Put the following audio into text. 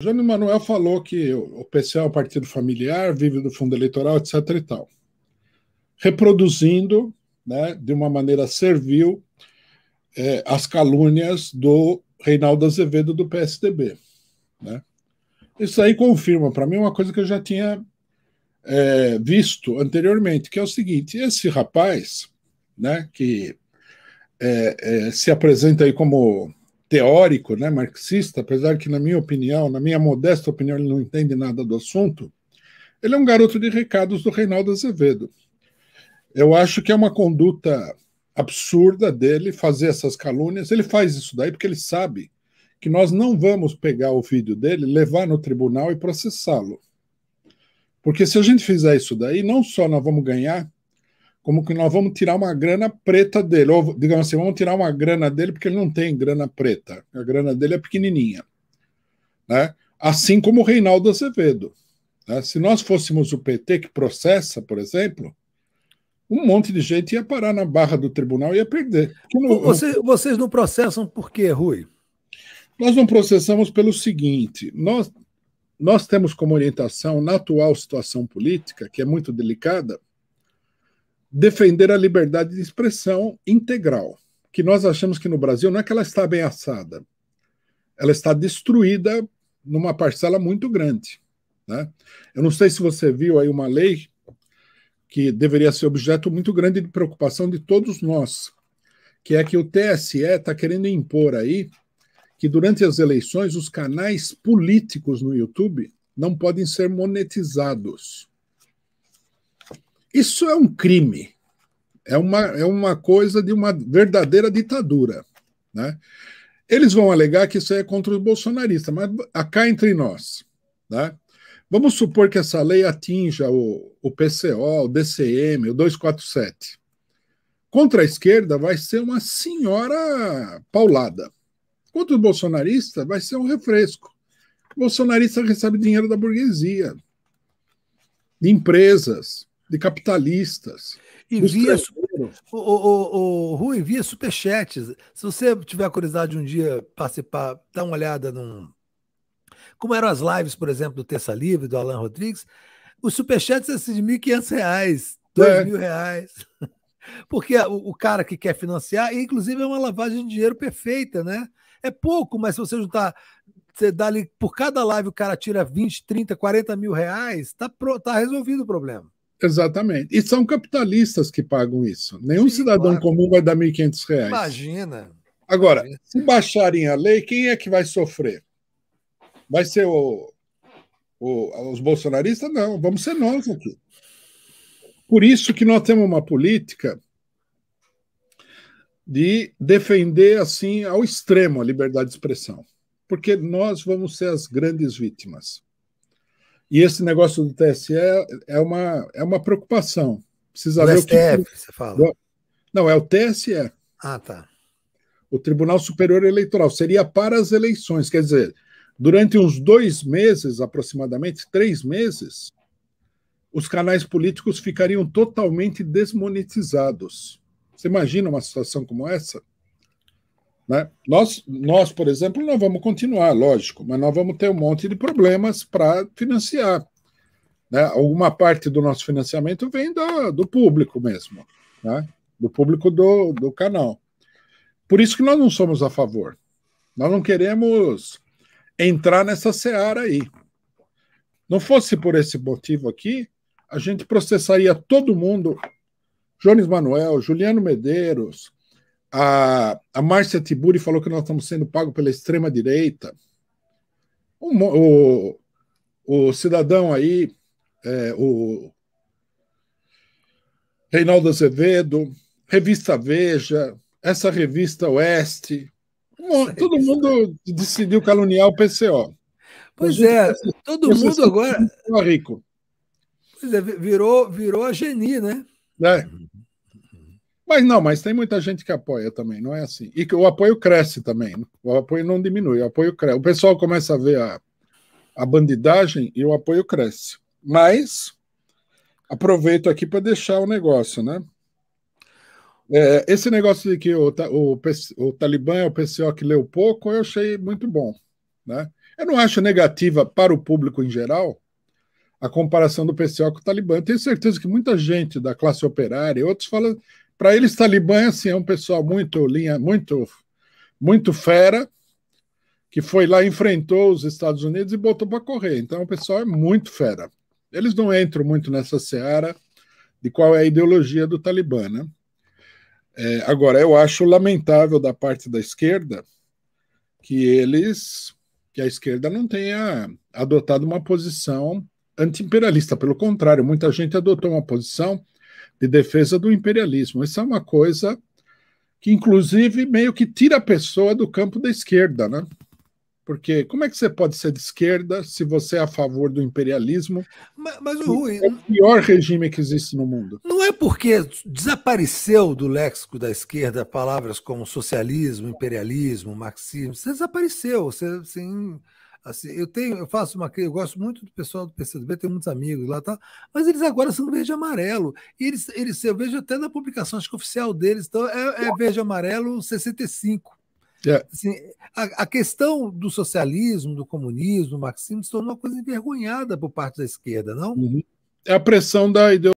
Jânio Manuel falou que o PCA é um partido familiar, vive do fundo eleitoral, etc. e tal. Reproduzindo, né, de uma maneira servil, é, as calúnias do Reinaldo Azevedo do PSDB. Né? Isso aí confirma para mim uma coisa que eu já tinha é, visto anteriormente, que é o seguinte: esse rapaz, né, que é, se apresenta aí como teórico, né, marxista, apesar que, na minha opinião, na minha modesta opinião, ele não entende nada do assunto, ele é um garoto de recados do Reinaldo Azevedo. Eu acho que é uma conduta absurda dele fazer essas calúnias. Ele faz isso daí porque ele sabe que nós não vamos pegar o vídeo dele, levar no tribunal e processá-lo. Porque se a gente fizer isso daí, não só nós vamos ganhar, como que nós vamos tirar uma grana preta dele, ou digamos assim, vamos tirar uma grana dele porque ele não tem grana preta, a grana dele é pequenininha, né? Assim como o Reinaldo Azevedo. Né? Se nós fôssemos o PT que processa, por exemplo, um monte de gente ia parar na barra do tribunal e ia perder. vocês não processam por quê, Rui? Nós não processamos pelo seguinte: nós, nós temos como orientação, na atual situação política, que é muito delicada, defender a liberdade de expressão integral, que nós achamos que no Brasil não é que ela está ameaçada, ela está destruída numa parcela muito grande. Né? Eu não sei se você viu aí uma lei que deveria ser objeto muito grande de preocupação de todos nós, que é que o TSE está querendo impor aí que durante as eleições os canais políticos no YouTube não podem ser monetizados. Isso é um crime. É uma, é uma coisa de uma verdadeira ditadura. Né? Eles vão alegar que isso é contra os bolsonaristas, mas cá entre nós. Né? Vamos supor que essa lei atinja o, o PCO, o DCM, o 247. Contra a esquerda vai ser uma senhora paulada. Contra o bolsonarista vai ser um refresco. O bolsonarista recebe dinheiro da burguesia, de empresas, de capitalistas. E via, o, o, o, Rui, via superchats. Se você tiver curiosidade de um dia participar, dá uma olhada num. Como eram as lives, por exemplo, do Terça Livre, do Alan Rodrigues, os superchats é assim, de R$ 1.500, R$ 2.000. Reais. É. Porque o, cara que quer financiar, inclusive, é uma lavagem de dinheiro perfeita, né? É pouco, mas se você juntar, você dá ali, por cada live o cara tira 20, 30, 40 mil reais, tá, pro, tá resolvido o problema. Exatamente. E são capitalistas que pagam isso. Nenhum Sim, cidadão claro. comum vai dar R$ 1.500. Imagina. Agora, se baixarem a lei, quem é que vai sofrer? Vai ser o, o, os bolsonaristas? Não, vamos ser nós aqui. Por isso que nós temos uma política de defender assim ao extremo a liberdade de expressão, porque nós vamos ser as grandes vítimas. E esse negócio do TSE é uma, é uma preocupação. Precisa do ver STF, o que... você fala? Não, é o TSE. Ah, tá. O Tribunal Superior Eleitoral. Seria para as eleições. Quer dizer, durante uns dois meses, aproximadamente, três meses, os canais políticos ficariam totalmente desmonetizados. Você imagina uma situação como essa? Né? Nós, nós, por exemplo, não vamos continuar, lógico, mas nós vamos ter um monte de problemas para financiar. Né? Alguma parte do nosso financiamento vem do, do público mesmo, né? do público do, do canal. Por isso que nós não somos a favor. Nós não queremos entrar nessa seara aí. Não fosse por esse motivo aqui, a gente processaria todo mundo, Jones Manuel, Juliano Medeiros, a, a Márcia Tiburi falou que nós estamos sendo pagos pela extrema-direita. O, o, o, cidadão aí, é, o Reinaldo Azevedo, Revista Veja, essa revista Oeste, essa todo revista... mundo decidiu caluniar o PCO. Pois é, todo mundo agora. É rico. Pois é, virou, virou a Geni, né? É. Uhum. Mas não, mas tem muita gente que apoia também, não é assim. E que o apoio cresce também, né? o apoio não diminui, o apoio cresce. O pessoal começa a ver a, a bandidagem e o apoio cresce. Mas aproveito aqui para deixar o negócio, né? É, esse negócio de que o, o, o, Talibã é o PCO que leu pouco, eu achei muito bom. Né? Eu não acho negativa para o público em geral a comparação do PCO com o Talibã. Eu tenho certeza que muita gente da classe operária e outros falam para eles, Talibã é assim, é um pessoal muito linha, muito, muito fera, que foi lá, enfrentou os Estados Unidos e botou para correr. Então, o pessoal é muito fera. Eles não entram muito nessa seara de qual é a ideologia do Talibã, né? É, agora, eu acho lamentável da parte da esquerda que eles, que a esquerda não tenha adotado uma posição anti-imperialista. Pelo contrário, muita gente adotou uma posição de defesa do imperialismo. Isso é uma coisa que, inclusive, meio que tira a pessoa do campo da esquerda, né? Porque como é que você pode ser de esquerda se você é a favor do imperialismo? Mas, mas o Rui. É o pior regime que existe no mundo. Não é porque desapareceu do léxico da esquerda palavras como socialismo, imperialismo, marxismo. Você desapareceu. Você, assim, assim, eu tenho, eu faço uma eu gosto muito do pessoal do PCdoB, tenho muitos amigos lá, tá, mas eles agora são verde amarelo. E eles, eles, eu vejo até na publicação, acho que oficial deles, então é, é verde amarelo 65 é. Assim, a, a, questão do socialismo, do comunismo, do marxismo se tornou uma coisa envergonhada por parte da esquerda, não? Uhum. É a pressão da ideologia